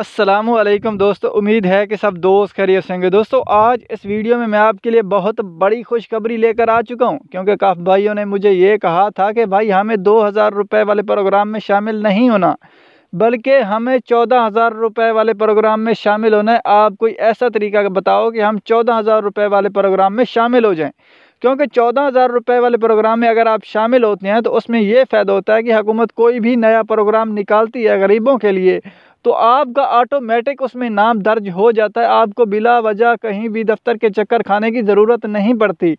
असलम दोस्तों उम्मीद है कि सब दोस्त खैरियत से होंगे दोस्तों आज इस वीडियो में मैं आपके लिए बहुत बड़ी खुशखबरी लेकर आ चुका हूं क्योंकि काफ़ी भाइयों ने मुझे ये कहा था कि भाई हमें दो हज़ार रुपये वाले प्रोग्राम में शामिल नहीं होना बल्कि हमें चौदह हज़ार रुपये वाले प्रोग्राम में शामिल होना है आप कोई ऐसा तरीका बताओ कि हम चौदह हज़ार रुपये वाले प्रोग्राम में शामिल हो जाएँ क्योंकि चौदह हज़ार रुपये वाले प्रोग्राम में अगर आप शामिल होते हैं तो उसमें यह फ़ायदा होता है कि हुकूमत कोई भी नया प्रोग्राम निकालती है गरीबों के लिए तो आपका ऑटोमेटिक उसमें नाम दर्ज हो जाता है आपको बिला वजह कहीं भी दफ्तर के चक्कर खाने की ज़रूरत नहीं पड़ती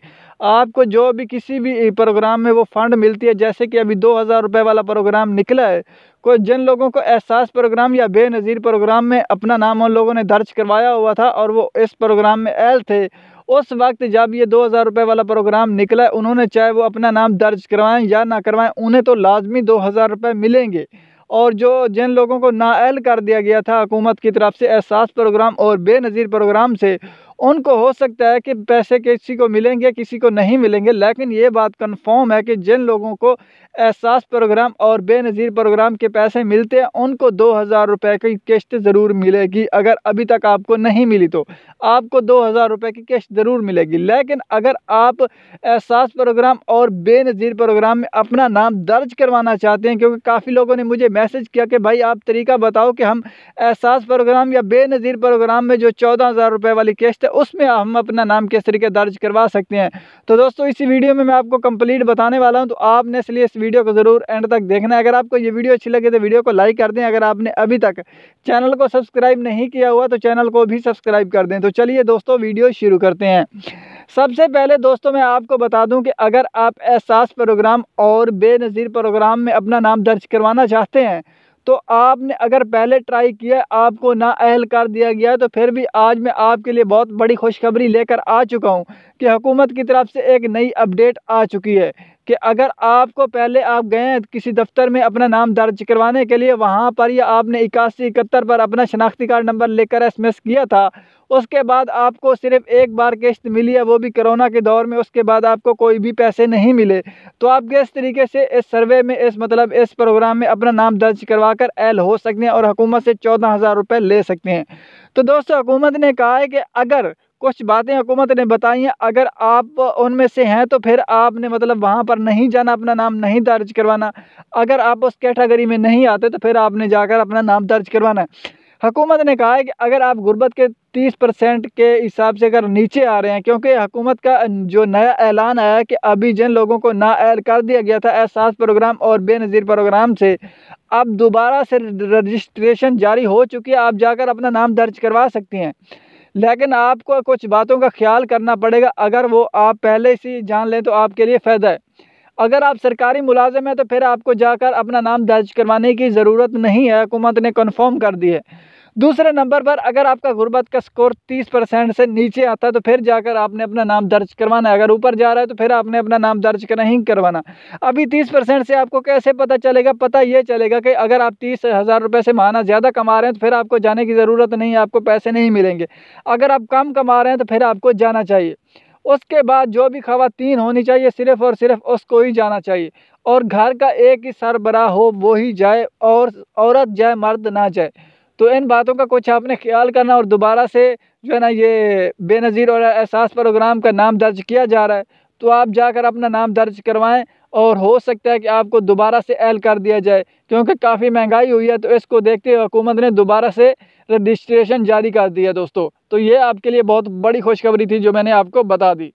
आपको जो भी किसी भी प्रोग्राम में वो फ़ंड मिलती है जैसे कि अभी दो हज़ार रुपये वाला प्रोग्राम निकला है कोई जिन लोगों को एहसास प्रोग्राम या बेनज़ीर प्रोग्राम में अपना नाम उन लोगों ने दर्ज करवाया हुआ था और वो इस प्रोग्राम में एल थे उस वक्त जब ये दो हज़ार रुपये वाला प्रोग्राम निकला उन्होंने चाहे वो अपना नाम दर्ज करवाएं या ना करवाएं उन्हें तो लाजमी दो हज़ार रुपये मिलेंगे और जो जिन लोगों को नाअहल कर दिया गया था हुकूमत की तरफ से एहसास प्रोग्राम और बेनज़ीर प्रोग्राम से उनको हो सकता है कि पैसे किसी को मिलेंगे किसी को नहीं मिलेंगे लेकिन ये बात कन्फर्म है कि जिन लोगों को एहसास प्रोग्राम और बेनज़ीर प्रोग्राम के पैसे मिलते हैं उनको दो हज़ार रुपये की किश्त ज़रूर मिलेगी अगर अभी तक आपको नहीं मिली तो आपको दो हज़ार रुपये की किश्त ज़रूर मिलेगी लेकिन अगर आप एहसास प्रोग्राम और बेनज़ीर प्रोग्राम में अपना नाम दर्ज करवाना चाहते हैं क्योंकि काफ़ी लोगों ने मुझे मैसेज किया कि भाई आप तरीका बताओ कि हम एहसास प्रोग्राम या बेनज़ीर प्रोग्राम में जो चौदह हज़ार रुपये वाली किश्त उसमें हम अपना नाम किस तरीके दर्ज करवा सकते हैं तो दोस्तों इसी वीडियो में मैं आपको कंप्लीट बताने वाला हूँ तो आपने इसलिए इस वीडियो को ज़रूर एंड तक देखना है अगर आपको ये वीडियो अच्छी लगे तो वीडियो को लाइक कर दें अगर आपने अभी तक चैनल को सब्सक्राइब नहीं किया हुआ तो चैनल को भी सब्सक्राइब कर दें तो चलिए दोस्तों वीडियो शुरू करते हैं सबसे पहले दोस्तों मैं आपको बता दूं कि अगर आप एहसास प्रोग्राम और बेनज़ीर प्रोग्राम में अपना नाम दर्ज करवाना चाहते हैं तो आपने अगर पहले ट्राई किया आपको ना अहल कर दिया गया तो फिर भी आज मैं आपके लिए बहुत बड़ी खुशखबरी लेकर आ चुका हूँ कि हुकूमत की तरफ से एक नई अपडेट आ चुकी है कि अगर आपको पहले आप गए किसी दफ्तर में अपना नाम दर्ज करवाने के लिए वहाँ पर या आपने इक्यासी इकहत्तर पर अपना शनाख्ती कार्ड नंबर लेकर एसएमएस किया था उसके बाद आपको सिर्फ एक बार किस्त मिली है वो भी कोरोना के दौर में उसके बाद आपको कोई भी पैसे नहीं मिले तो आप किस तरीके से इस सर्वे में इस मतलब इस प्रोग्राम में अपना नाम दर्ज करवा कर एल हो सकते हैं और हुकूमत से चौदह हज़ार रुपये ले सकते हैं तो दोस्तों हुकूमत ने कहा है कि अगर कुछ बातें हुकूमत ने बताई हैं अगर आप उनमें से हैं तो फिर आपने मतलब वहाँ पर नहीं जाना अपना नाम नहीं दर्ज करवाना अगर आप उस कैटेगरी में नहीं आते तो फिर आपने जाकर अपना नाम दर्ज करवाना है ने कहा है कि अगर आप गुर्बत के 30 परसेंट के हिसाब से अगर नीचे आ रहे हैं क्योंकि हकूमत का जो नया ऐलान आया कि अभी जिन लोगों को नाअहल कर दिया गया था एहसास प्रोग्राम और बेनज़ीर प्रोग्राम से अब दोबारा से रजिस्ट्रेशन जारी हो चुकी है आप जाकर अपना नाम दर्ज करवा सकती हैं लेकिन आपको कुछ बातों का ख्याल करना पड़ेगा अगर वो आप पहले से जान लें तो आपके लिए फ़ायदा है अगर आप सरकारी मुलाजिम हैं तो फिर आपको जाकर अपना नाम दर्ज करवाने की ज़रूरत नहीं है हुकूमत ने कन्फर्म कर दी है दूसरे नंबर पर अगर आपका गुर्बत का स्कोर तीस परसेंट से नीचे आता है तो फिर जाकर आपने अपना नाम दर्ज करवाना है अगर ऊपर जा रहा है तो फिर आपने अपना नाम दर्ज नहीं करवाना अभी तीस परसेंट से आपको कैसे पता चलेगा पता ये चलेगा कि अगर आप तीस हज़ार रुपये से महाना ज़्यादा कमा रहे हैं तो फिर आपको जाने की ज़रूरत नहीं है आपको पैसे नहीं मिलेंगे अगर आप कम कमा रहे हैं तो फिर आपको जाना चाहिए उसके बाद जो भी खातन होनी चाहिए सिर्फ़ और सिर्फ उसको ही जाना चाहिए और घर का एक ही सरबरा हो वो ही जाए और औरत जाए मर्द ना जाए तो इन बातों का कुछ आपने ख्याल करना और दोबारा से जो है ना ये बेनज़ीर और एहसास प्रोग्राम का नाम दर्ज किया जा रहा है तो आप जाकर अपना नाम दर्ज करवाएं और हो सकता है कि आपको दोबारा से एल कर दिया जाए क्योंकि काफ़ी महंगाई हुई है तो इसको देखते हुए हुकूमत ने दोबारा से रजिस्ट्रेशन जारी कर दिया दोस्तों तो ये आपके लिए बहुत बड़ी खुशखबरी थी जो मैंने आपको बता दी